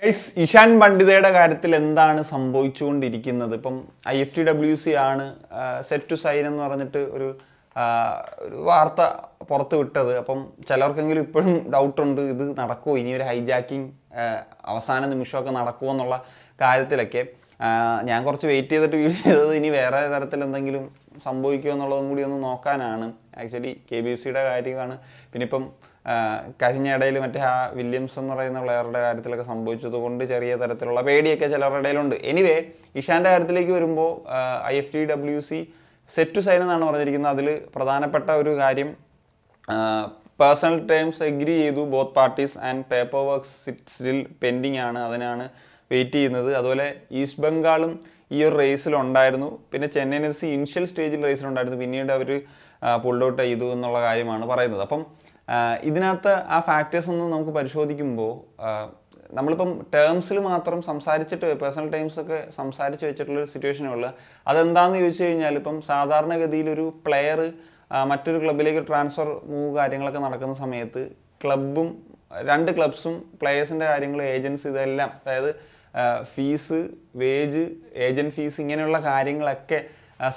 guys Ishan പണ്ഡിതയുടെ കാര്യത്തിൽ എന്താണ് സംഭവിച്ചുകൊണ്ടിരിക്കുന്നത് ഇപ്പം I F T W C ആണ് സെറ്റ് ടു സൈൻ എന്ന് പറഞ്ഞിട്ട് ഒരു ഒരു വാർത്ത പുറത്ത് വിട്ടത് അപ്പം ചിലർക്കെങ്കിലും ഇപ്പോഴും ഡൗട്ടുണ്ട് ഇത് നടക്കുമോ ഇനി ഒരു ഹൈജാക്കിങ് അവസാന നിമിഷമൊക്കെ നടക്കുമോ എന്നുള്ള കാര്യത്തിലൊക്കെ ഞാൻ കുറച്ച് വെയിറ്റ് ചെയ്തിട്ട് വീഡിയോ ചെയ്തത് ഇനി വേറെ തരത്തിൽ എന്തെങ്കിലും സംഭവിക്കുമോ എന്നുള്ളതും കൂടി ഒന്ന് നോക്കാനാണ് ആക്ച്വലി കെ ബി സിയുടെ കാര്യമാണ് പിന്നെ ഇപ്പം കഴിഞ്ഞ ഇടയിൽ മറ്റേ ആ വില്യംസ് എന്ന് പറയുന്ന പ്ലെയറുടെ കാര്യത്തിലൊക്കെ സംഭവിച്ചതുകൊണ്ട് ചെറിയ തരത്തിലുള്ള പേടിയൊക്കെ ചിലരുടെ ഇടയിലുണ്ട് എനിവേ ഇഷാൻ്റെ കാര്യത്തിലേക്ക് വരുമ്പോൾ I F T W C set sign എന്നാണ് പറഞ്ഞിരിക്കുന്നത് അതിൽ പ്രധാനപ്പെട്ട ഒരു കാര്യം പേഴ്സണൽ ടേംസ് എഗ്രി ചെയ്തു both parties and paper work still pending ആണ് അതിനാണ് വെയിറ്റ് ചെയ്യുന്നത് അതുപോലെ ഈസ്റ്റ് ബംഗാളും ഈ ഒരു റേസിലുണ്ടായിരുന്നു പിന്നെ ചെന്നൈ എഫ് സി ഇനിഷ്യൽ സ്റ്റേജിൽ റേസിലുണ്ടായിരുന്നു പിന്നീട് അവർ പുൾഡൌട്ട് ചെയ്തു എന്നുള്ള കാര്യമാണ് പറയുന്നത് അപ്പം ഇതിനകത്ത് ആ ഫാക്ടേഴ്സ് ഒന്നും നമുക്ക് പരിശോധിക്കുമ്പോൾ നമ്മളിപ്പം ടേംസിൽ മാത്രം സംസാരിച്ചിട്ട് പേഴ്സണൽ ടൈംസ് ഒക്കെ സംസാരിച്ച് വെച്ചിട്ടുള്ളൊരു സിറ്റുവേഷനേ സിറ്റുവേഷനുള്ള അതെന്താണെന്ന് ചോദിച്ചു കഴിഞ്ഞാൽ ഇപ്പം സാധാരണഗതിയിൽ ഒരു പ്ലെയർ മറ്റൊരു ക്ലബിലേക്ക് ട്രാൻസ്ഫർ മൂവ് കാര്യങ്ങളൊക്കെ നടക്കുന്ന സമയത്ത് ക്ലബും രണ്ട് ക്ലബ്സും പ്ലെയേഴ്സിൻ്റെ കാര്യങ്ങൾ ഏജൻസ് ഇതെല്ലാം അതായത് ഫീസ് വേജ് ഏജൻറ് ഫീസ് ഇങ്ങനെയുള്ള കാര്യങ്ങളൊക്കെ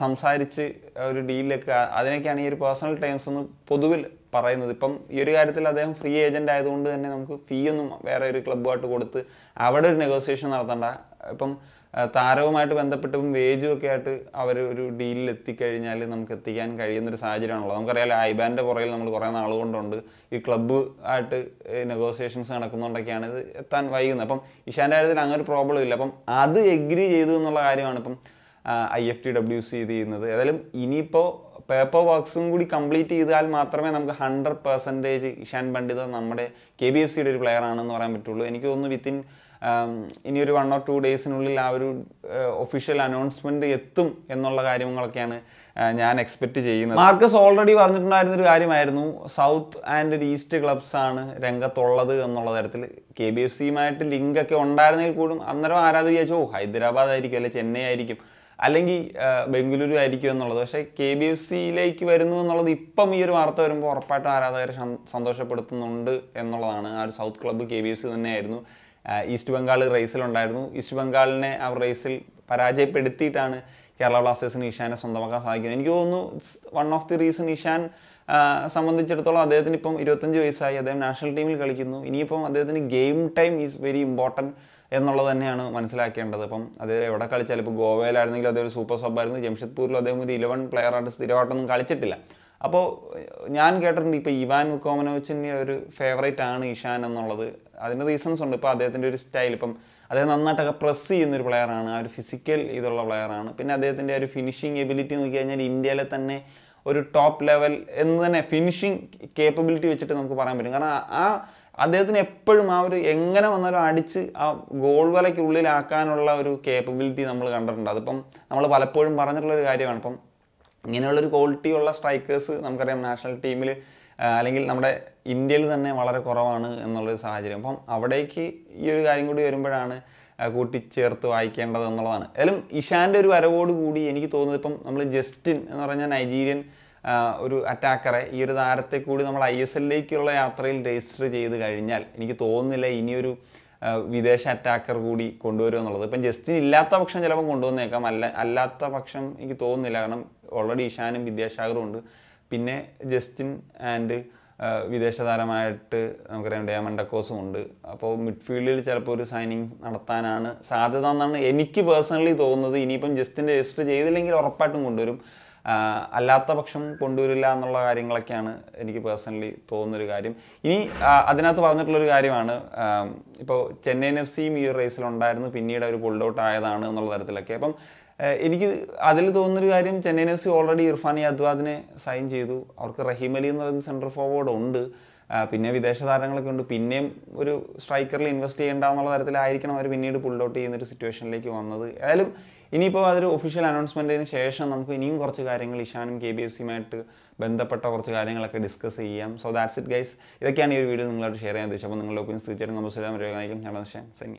സംസാരിച്ച് ഒരു ഡീലൊക്കെ അതിനൊക്കെയാണ് ഈ ഒരു പേഴ്സണൽ ടൈംസ് ഒന്ന് പൊതുവിൽ പറയുന്നത് ഇപ്പം ഈ ഒരു കാര്യത്തിൽ അദ്ദേഹം ഫ്രീ ഏജൻ്റ് ആയതുകൊണ്ട് തന്നെ നമുക്ക് ഫീ ഒന്നും വേറെ ഒരു ക്ലബ്ബുമായിട്ട് കൊടുത്ത് അവിടെ ഒരു നെഗോസിയേഷൻ നടത്തണ്ട ഇപ്പം താരവുമായിട്ട് ബന്ധപ്പെട്ടും വേജും ഒക്കെ ആയിട്ട് അവർ ഒരു ഡീലിൽ എത്തിക്കഴിഞ്ഞാൽ നമുക്ക് എത്തിക്കാൻ കഴിയുന്നൊരു സാഹചര്യമാണുള്ളത് നമുക്കറിയാലോ ഐബാൻ്റെ പുറകിൽ നമ്മൾ കുറേ നാൾ കൊണ്ടുണ്ട് ഈ ക്ലബ്ബ് ആയിട്ട് നെഗോസിയേഷൻസ് നടക്കുന്നതുകൊണ്ടൊക്കെയാണ് ഇത് എത്താൻ വൈകുന്നത് അപ്പം ഇഷാൻ്റെ കാര്യത്തിൽ അങ്ങനെ ഒരു പ്രോബ്ലം ഇല്ല അപ്പം അത് എഗ്രി ചെയ്തു എന്നുള്ള കാര്യമാണ് ഇപ്പം I F T W C ഇത് ചെയ്യുന്നത് ഏതായാലും ഇനിയിപ്പോൾ പേപ്പർ വർക്ക്സും കൂടി കംപ്ലീറ്റ് ചെയ്താൽ മാത്രമേ നമുക്ക് ഹൺഡ്രഡ് പെർസെൻറ്റേജ് ഇഷാൻ പണ്ഡിത നമ്മുടെ കെ ബി എഫ് സിയുടെ ഒരു പ്ലെയർ ആണെന്ന് പറയാൻ പറ്റുള്ളൂ എനിക്ക് തോന്നുന്നു വിത്തിൻ ഇനി ഒരു വൺ ഓർ ടു ഡേയ്സിനുള്ളിൽ ആ ഒരു ഒഫീഷ്യൽ അനൗൺസ്മെന്റ് എത്തും എന്നുള്ള കാര്യങ്ങളൊക്കെയാണ് ഞാൻ എക്സ്പെക്ട് ചെയ്യുന്നത് മാർക്കസ് ഓൾറെഡി പറഞ്ഞിട്ടുണ്ടായിരുന്ന ഒരു കാര്യമായിരുന്നു സൗത്ത് ആൻഡ് ഈസ്റ്റ് ക്ലബ്സ് ആണ് രംഗത്തുള്ളത് എന്നുള്ള തരത്തിൽ കെ ബി എഫ് സിയുമായിട്ട് ലിങ്കൊക്കെ ഉണ്ടായിരുന്നെങ്കിൽ കൂടും അന്നേരം ആരാധന വിചാരിച്ചു ഓ ഹൈദരാബാദ് ആയിരിക്കും അല്ലെ ചെന്നൈ ആയിരിക്കും അല്ലെങ്കിൽ ബംഗളൂരു ആയിരിക്കും എന്നുള്ളത് പക്ഷേ കെ ബി എഫ് സിയിലേക്ക് വരുന്നു എന്നുള്ളത് ഇപ്പം ഈ ഒരു വാർത്ത വരുമ്പോൾ ഉറപ്പായിട്ടും ആരാധകരെ സന്തോഷപ്പെടുത്തുന്നുണ്ട് എന്നുള്ളതാണ് ആ ഒരു south club K B F C തന്നെയായിരുന്നു ഈസ്റ്റ് ബംഗാൾ റേസിലുണ്ടായിരുന്നു ഈസ്റ്റ് ബംഗാളിനെ ആ റേസിൽ പരാജയപ്പെടുത്തിയിട്ടാണ് കേരള ബ്ലാസ്റ്റേഴ്സിന് ഈശാനെ സ്വന്തമാക്കാൻ സാധിക്കുന്നത് എനിക്ക് തോന്നുന്നു one of the reason Ishan സംബന്ധിച്ചിടത്തോളം അദ്ദേഹത്തിന് ഇപ്പം ഇരുപത്തഞ്ച് വയസ്സായി അദ്ദേഹം നാഷണൽ ടീമിൽ കളിക്കുന്നു ഇനിയിപ്പം അദ്ദേഹത്തിന് game time is very important എന്നുള്ളത് തന്നെയാണ് മനസ്സിലാക്കേണ്ടത് അപ്പം അത് എവിടെ കളിച്ചാലും ഇപ്പോൾ ഗോവയിലായിരുന്നെങ്കിൽ അതൊരു സൂപ്പർ സബ്ബായിരുന്നു ജംഷഡ്പൂരിൽ അദ്ദേഹം ഒരു ഇലവൻ പ്ലെയറായിട്ട് സ്ഥിരമായിട്ടൊന്നും കളിച്ചിട്ടില്ല അപ്പോൾ ഞാൻ കേട്ടിട്ടുണ്ട് ഇപ്പോൾ ഇവാൻ മുക്കോമനോവിച്ചിൻ്റെ ഒരു ഫേവറേറ്റ് ആണ് ഇഷാൻ എന്നുള്ളത് അതിൻ്റെ റീസൺസ് ഉണ്ട് ഇപ്പോൾ അദ്ദേഹത്തിൻ്റെ ഒരു സ്റ്റൈൽ ഇപ്പം അദ്ദേഹം നന്നായിട്ടൊക്കെ പ്രസ് ചെയ്യുന്നൊരു പ്ലെയറാണ് ആ ഒരു ഫിസിക്കൽ ഇതുള്ള പ്ലെയറാണ് പിന്നെ അദ്ദേഹത്തിൻ്റെ ഒരു ഫിനിഷിങ് എബിലിറ്റി നോക്കി കഴിഞ്ഞാൽ ഇന്ത്യയിലെ തന്നെ ഒരു ടോപ്പ് ലെവൽ എന്ന് തന്നെ ഫിനിഷിങ് കേപ്പബിലിറ്റി വെച്ചിട്ട് നമുക്ക് പറയാൻ പറ്റും കാരണം ആ അദ്ദേഹത്തിന് എപ്പോഴും ആ ഒരു എങ്ങനെ വന്നാലും അടിച്ച് ആ ഗോൾ വലയ്ക്കുള്ളിലാക്കാനുള്ള ഒരു കേപ്പബിലിറ്റി നമ്മൾ കണ്ടിട്ടുണ്ട് അതിപ്പം നമ്മൾ പലപ്പോഴും പറഞ്ഞിട്ടുള്ളൊരു കാര്യമാണ് ഇപ്പം ഇങ്ങനെയുള്ളൊരു ക്വാളിറ്റി ഉള്ള സ്ട്രൈക്കേഴ്സ് നമുക്കറിയാം നാഷണൽ ടീമിൽ അല്ലെങ്കിൽ നമ്മുടെ ഇന്ത്യയിൽ തന്നെ വളരെ കുറവാണ് എന്നുള്ളൊരു സാഹചര്യം അപ്പം അവിടേക്ക് ഈ ഒരു കാര്യം കൂടി വരുമ്പോഴാണ് കൂട്ടിച്ചേർത്ത് വായിക്കേണ്ടത് എന്നുള്ളതാണ് ഏതായാലും ഇഷാൻ്റെ ഒരു വരവോട് കൂടി എനിക്ക് തോന്നുന്നത് ഇപ്പം നമ്മൾ ജസ്റ്റിൻ എന്ന് പറഞ്ഞ നൈജീരിയൻ ഒരു അറ്റാക്കറെ ഈ ഒരു താരത്തെ കൂടി നമ്മൾ ഐ എസ് എല്ലേക്കുള്ള യാത്രയിൽ രജിസ്റ്റർ ചെയ്ത് കഴിഞ്ഞാൽ എനിക്ക് തോന്നുന്നില്ല ഇനിയൊരു വിദേശ അറ്റാക്കർ കൂടി കൊണ്ടുവരും എന്നുള്ളത് ഇപ്പം ജസ്റ്റിൻ ഇല്ലാത്ത പക്ഷം ചിലപ്പോൾ കൊണ്ടുവന്നേക്കാം അല്ല അല്ലാത്ത പക്ഷം എനിക്ക് തോന്നുന്നില്ല കാരണം ഓൾറെഡി ഇഷാനും വിദ്യാസാഗറും ഉണ്ട് പിന്നെ ജസ്റ്റിൻ ആൻഡ് വിദേശ താരമായിട്ട് നമുക്കറിയാം ഡയമണ്ടക്കോസും ഉണ്ട് അപ്പോൾ മിഡ്ഫീൽഡിൽ ചിലപ്പോൾ ഒരു സൈനിങ് നടത്താനാണ് സാധ്യത എന്നാണ് എനിക്ക് പേഴ്സണലി തോന്നുന്നത് ഇനിയിപ്പം ജസ്റ്റിൻ്റെ രജിസ്റ്റർ ചെയ്തില്ലെങ്കിൽ ഉറപ്പായിട്ടും കൊണ്ടുവരും അല്ലാത്ത പക്ഷം കൊണ്ടുവരില്ല എന്നുള്ള കാര്യങ്ങളൊക്കെയാണ് എനിക്ക് പേഴ്സണലി തോന്നുന്നൊരു കാര്യം ഇനി അതിനകത്ത് പറഞ്ഞിട്ടുള്ളൊരു കാര്യമാണ് ഇപ്പോൾ ചെന്നൈയിൻ എഫ് സിയും ഈ ഒരു റേസിലുണ്ടായിരുന്നു പിന്നീട് അവർ പുൾഡ് ഔട്ട് ആയതാണ് എന്നുള്ള തരത്തിലൊക്കെ അപ്പം എനിക്ക് അതിൽ തോന്നുന്നൊരു കാര്യം Chennaiyin F C already Irfan യാദ്വാദിനെ സൈൻ ചെയ്തു അവർക്ക് റഹീം അലി എന്ന് പറയുന്ന സെൻട്രൽ ഫോർവേഡ് ഉണ്ട് പിന്നെ വിദേശ താരങ്ങളൊക്കെ ഉണ്ട് പിന്നെയും ഒരു സ്ട്രൈക്കറിൽ ഇൻവെസ്റ്റ് ചെയ്യേണ്ട എന്നുള്ള തരത്തിലായിരിക്കണം അവർ പിന്നീട് പുൾഡൌട്ട് ഔട്ട് ചെയ്യുന്നൊരു സിറ്റുവേഷനിലേക്ക് വന്നത് ഏതായാലും ഇനിയിപ്പോൾ അതൊരു ഒഫീഷ്യൽ അനൗൺസ്മെൻറ്റിന് ശേഷം നമുക്ക് ഇനിയും കുറച്ച് കാര്യങ്ങൾ ഇഷാനും കെ ബി എഫ് സിയുമായിട്ട് ബന്ധപ്പെട്ട കുറച്ച് കാര്യങ്ങളൊക്കെ ഡിസ്കസ് ചെയ്യാം സോ ദാറ്റ്സ് ഇറ്റ് ഗൈസ് ഇതൊക്കെയാണ് ഈ ഒരു വീഡിയോ നിങ്ങളോട് ഷെയർ ചെയ്യാൻ ഉദ്ദേശിച്ചത് അപ്പോൾ നിങ്ങളുടെ ഒപ്പീനിയൻസ് തീർച്ചയായിട്ടും നമസ്കാരം രോഗനായിരിക്കും ഞാൻ സൈനി